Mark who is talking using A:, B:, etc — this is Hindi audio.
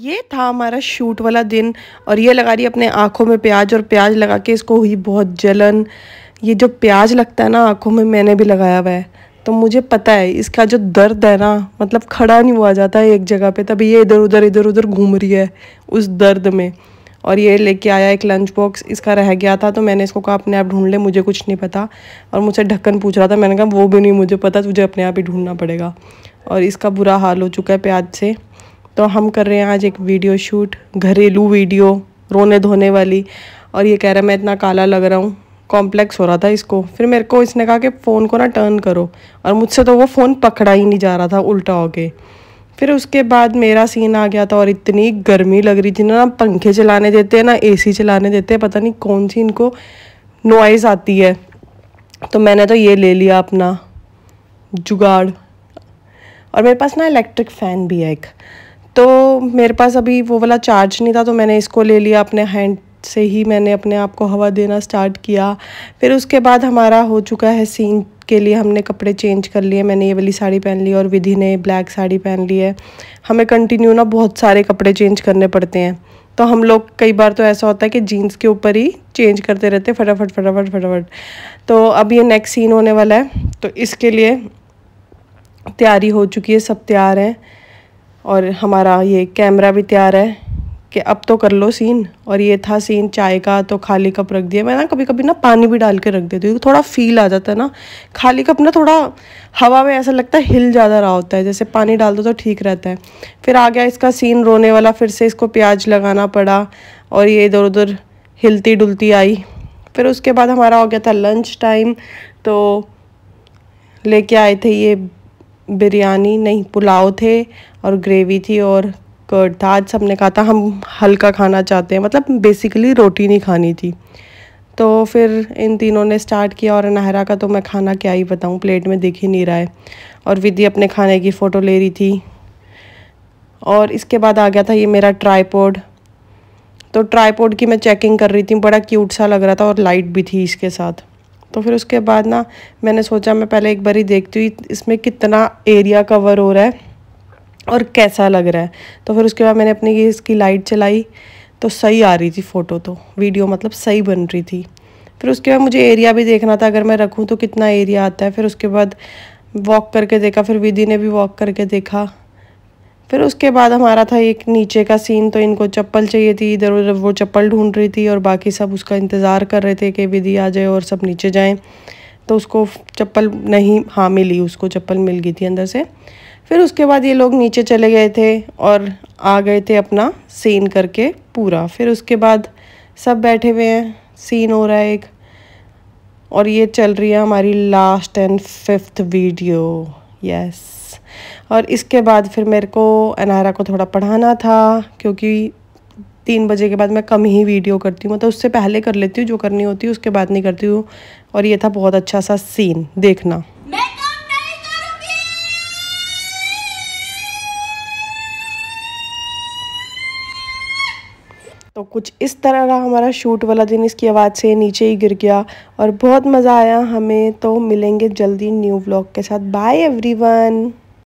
A: ये था हमारा शूट वाला दिन और ये लगा रही अपने आँखों में प्याज और प्याज लगा के इसको हुई बहुत जलन ये जो प्याज लगता है ना आँखों में मैंने भी लगाया हुआ है तो मुझे पता है इसका जो दर्द है ना मतलब खड़ा नहीं हुआ जाता है एक जगह पे तभी ये इधर उधर इधर उधर घूम रही है उस दर्द में और ये लेके आया एक लंच बॉक्स इसका रह गया था तो मैंने इसको कहा अपने आप ढूंढ ले मुझे कुछ नहीं पता और मुझसे ढक्कन पूछ रहा था मैंने कहा वो भी नहीं मुझे पता तुझे अपने आप ही ढूंढना पड़ेगा और इसका बुरा हाल हो चुका है प्याज से तो हम कर रहे हैं आज एक वीडियो शूट घरेलू वीडियो रोने धोने वाली और ये कह रहा है मैं इतना काला लग रहा हूँ कॉम्प्लेक्स हो रहा था इसको फिर मेरे को इसने कहा कि फ़ोन को ना टर्न करो और मुझसे तो वो फ़ोन पकड़ा ही नहीं जा रहा था उल्टा होके फिर उसके बाद मेरा सीन आ गया था और इतनी गर्मी लग रही थी ना पंखे चलाने देते हैं ना एसी चलाने देते हैं पता नहीं कौन सी इनको नॉइज़ आती है तो मैंने तो ये ले लिया अपना जुगाड़ और मेरे पास ना इलेक्ट्रिक फ़ैन भी है एक तो मेरे पास अभी वो वाला चार्ज नहीं था तो मैंने इसको ले लिया अपने हैंड से ही मैंने अपने आप को हवा देना स्टार्ट किया फिर उसके बाद हमारा हो चुका है सीन के लिए हमने कपड़े चेंज कर लिए मैंने ये वाली साड़ी पहन ली और विधि ने ब्लैक साड़ी पहन ली है हमें कंटिन्यू ना बहुत सारे कपड़े चेंज करने पड़ते हैं तो हम लोग कई बार तो ऐसा होता है कि जीन्स के ऊपर ही चेंज करते रहते फटाफट फटाफट फटाफट तो अब ये नेक्स्ट सीन होने वाला है तो इसके लिए तैयारी हो चुकी है सब तैयार हैं और हमारा ये कैमरा भी तैयार है कि अब तो कर लो सीन और ये था सीन चाय का तो खाली कप रख दिया मैं ना कभी कभी ना पानी भी डाल के रख देती हूँ थोड़ा फील आ जाता है ना खाली कप ना थोड़ा हवा में ऐसा लगता है हिल ज़्यादा रहा होता है जैसे पानी डाल दो तो ठीक रहता है फिर आ गया इसका सीन रोने वाला फिर से इसको प्याज लगाना पड़ा और ये इधर उधर हिलती डुलती आई फिर उसके बाद हमारा हो गया था लंच टाइम तो लेके आए थे ये बिरयानी नहीं पुलाव थे और ग्रेवी थी और कर्ड था आज सबने कहा था हम हल्का खाना चाहते हैं मतलब बेसिकली रोटी नहीं खानी थी तो फिर इन तीनों ने स्टार्ट किया और नहरा का तो मैं खाना क्या ही बताऊँ प्लेट में दिख ही नहीं रहा है और विधि अपने खाने की फ़ोटो ले रही थी और इसके बाद आ गया था ये मेरा ट्राईपोड तो ट्राईपोड की मैं चेकिंग कर रही थी बड़ा क्यूट सा लग रहा था और लाइट भी थी इसके साथ तो फिर उसके बाद ना मैंने सोचा मैं पहले एक बारी देखती हुई इसमें कितना एरिया कवर हो रहा है और कैसा लग रहा है तो फिर उसके बाद मैंने अपनी इसकी लाइट चलाई तो सही आ रही थी फ़ोटो तो वीडियो मतलब सही बन रही थी फिर उसके बाद मुझे एरिया भी देखना था अगर मैं रखूँ तो कितना एरिया आता है फिर उसके बाद वॉक करके देखा फिर विधि ने भी वॉक करके देखा फिर उसके बाद हमारा था एक नीचे का सीन तो इनको चप्पल चाहिए थी इधर उधर वो चप्पल ढूंढ रही थी और बाकी सब उसका इंतज़ार कर रहे थे कि विधि आ जाए और सब नीचे जाएँ तो उसको चप्पल नहीं हाँ मिली उसको चप्पल मिल गई थी अंदर से फिर उसके बाद ये लोग नीचे चले गए थे और आ गए थे अपना सीन करके पूरा फिर उसके बाद सब बैठे हुए हैं सीन हो रहा है एक और ये चल रही है हमारी last and fifth video yes और इसके बाद फिर मेरे को अनारा को थोड़ा पढ़ाना था क्योंकि तीन बजे के बाद मैं कम ही वीडियो करती हूँ मतलब उससे पहले कर लेती हूँ जो करनी होती है उसके बाद नहीं करती हूँ और ये था बहुत अच्छा सा सीन देखना तो कुछ इस तरह रहा हमारा शूट वाला दिन इसकी आवाज़ से नीचे ही गिर गया और बहुत मज़ा आया हमें तो मिलेंगे जल्दी न्यू ब्लॉग के साथ बाय एवरीवन